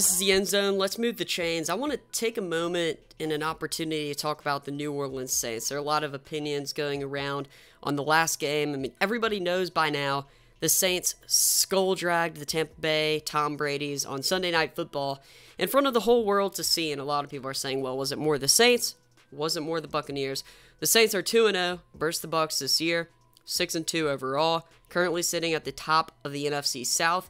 This is the end zone. Let's move the chains. I want to take a moment and an opportunity to talk about the New Orleans Saints. There are a lot of opinions going around on the last game. I mean, everybody knows by now the Saints skull dragged the Tampa Bay Tom Brady's on Sunday Night Football in front of the whole world to see. And a lot of people are saying, well, was it more the Saints? Was it more the Buccaneers? The Saints are 2 0, burst the Bucks this year, 6 2 overall, currently sitting at the top of the NFC South.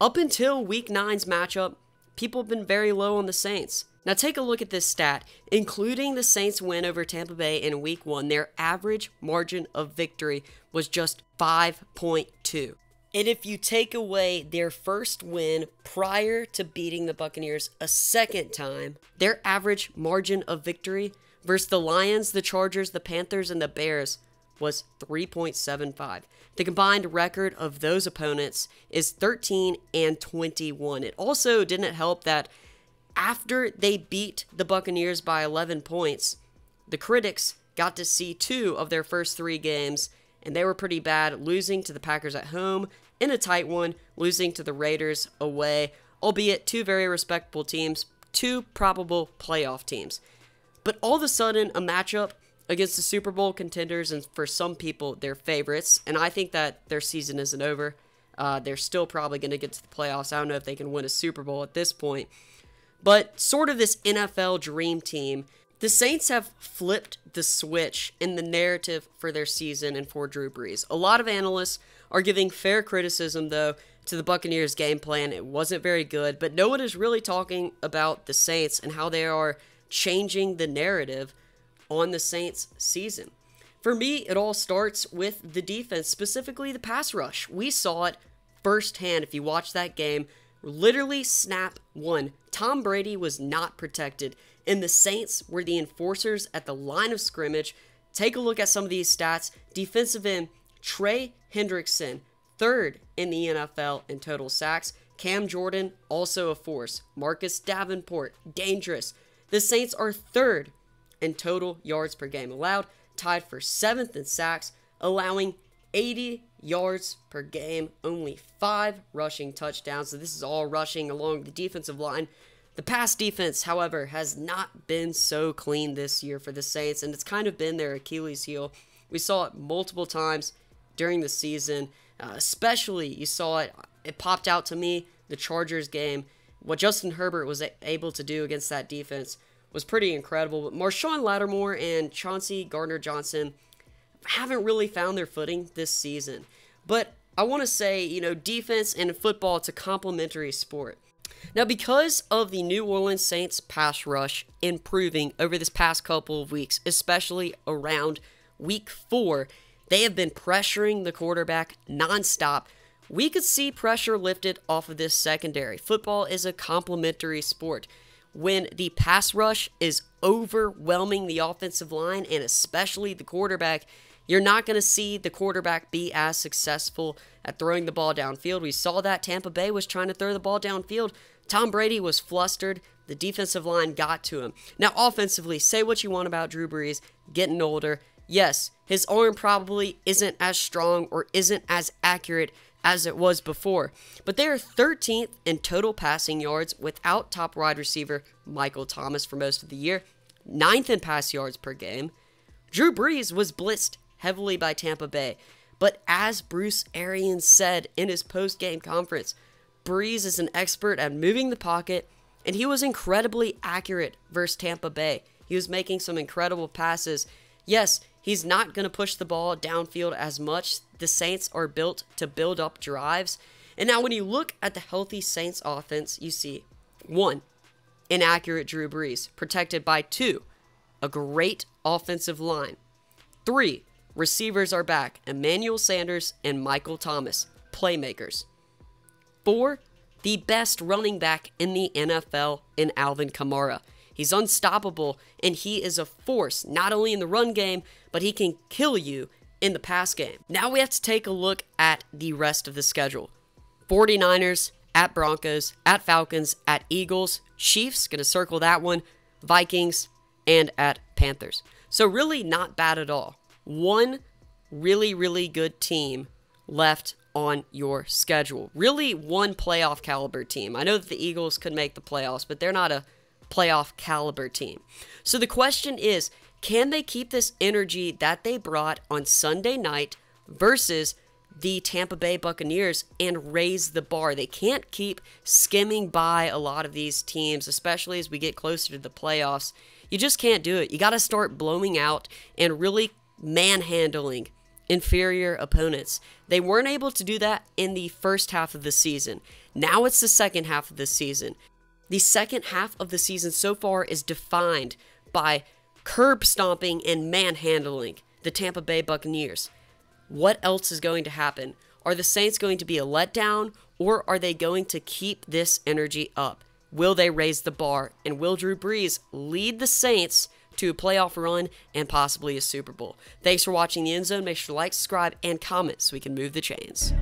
Up until week nine's matchup people have been very low on the Saints. Now take a look at this stat. Including the Saints win over Tampa Bay in week 1, their average margin of victory was just 5.2. And if you take away their first win prior to beating the Buccaneers a second time, their average margin of victory versus the Lions, the Chargers, the Panthers, and the Bears was 3.75. The combined record of those opponents is 13 and 21. It also didn't help that after they beat the Buccaneers by 11 points, the critics got to see two of their first three games, and they were pretty bad, losing to the Packers at home in a tight one, losing to the Raiders away, albeit two very respectable teams, two probable playoff teams. But all of a sudden, a matchup against the Super Bowl contenders and for some people, their favorites. And I think that their season isn't over. Uh, they're still probably going to get to the playoffs. I don't know if they can win a Super Bowl at this point. But sort of this NFL dream team, the Saints have flipped the switch in the narrative for their season and for Drew Brees. A lot of analysts are giving fair criticism, though, to the Buccaneers' game plan. It wasn't very good, but no one is really talking about the Saints and how they are changing the narrative on the Saints season. For me, it all starts with the defense, specifically the pass rush. We saw it firsthand if you watch that game. Literally, snap one. Tom Brady was not protected, and the Saints were the enforcers at the line of scrimmage. Take a look at some of these stats. Defensive end Trey Hendrickson, third in the NFL in total sacks. Cam Jordan, also a force. Marcus Davenport, dangerous. The Saints are third and total yards per game allowed, tied for seventh in sacks, allowing 80 yards per game, only five rushing touchdowns. So this is all rushing along the defensive line. The pass defense, however, has not been so clean this year for the Saints, and it's kind of been their Achilles heel. We saw it multiple times during the season, uh, especially you saw it, it popped out to me, the Chargers game. What Justin Herbert was able to do against that defense was pretty incredible. But Marshawn Lattimore and Chauncey Gardner Johnson haven't really found their footing this season. But I want to say, you know, defense and football, it's a complementary sport. Now, because of the New Orleans Saints pass rush improving over this past couple of weeks, especially around week four, they have been pressuring the quarterback nonstop. We could see pressure lifted off of this secondary. Football is a complementary sport when the pass rush is overwhelming the offensive line and especially the quarterback, you're not going to see the quarterback be as successful at throwing the ball downfield. We saw that Tampa Bay was trying to throw the ball downfield. Tom Brady was flustered. The defensive line got to him. Now, offensively, say what you want about Drew Brees getting older. Yes, his arm probably isn't as strong or isn't as accurate as it was before. But they are 13th in total passing yards without top wide receiver Michael Thomas for most of the year, 9th in pass yards per game. Drew Brees was blitzed heavily by Tampa Bay, but as Bruce Arians said in his post game conference, Brees is an expert at moving the pocket, and he was incredibly accurate versus Tampa Bay. He was making some incredible passes. Yes, He's not going to push the ball downfield as much. The Saints are built to build up drives. And now, when you look at the healthy Saints offense, you see one, inaccurate Drew Brees, protected by two, a great offensive line. Three, receivers are back Emmanuel Sanders and Michael Thomas, playmakers. Four, the best running back in the NFL in Alvin Kamara. He's unstoppable, and he is a force, not only in the run game, but he can kill you in the pass game. Now we have to take a look at the rest of the schedule 49ers, at Broncos, at Falcons, at Eagles, Chiefs, gonna circle that one, Vikings, and at Panthers. So, really, not bad at all. One really, really good team left on your schedule. Really, one playoff caliber team. I know that the Eagles could make the playoffs, but they're not a playoff caliber team. So the question is can they keep this energy that they brought on Sunday night versus the Tampa Bay Buccaneers and raise the bar? They can't keep skimming by a lot of these teams, especially as we get closer to the playoffs. You just can't do it. You got to start blowing out and really manhandling inferior opponents. They weren't able to do that in the first half of the season. Now it's the second half of the season. The second half of the season so far is defined by curb stomping and manhandling the Tampa Bay Buccaneers. What else is going to happen? Are the Saints going to be a letdown or are they going to keep this energy up? Will they raise the bar? And will Drew Brees lead the Saints to a playoff run and possibly a Super Bowl? Thanks for watching The End Zone. Make sure to like, subscribe, and comment so we can move the chains.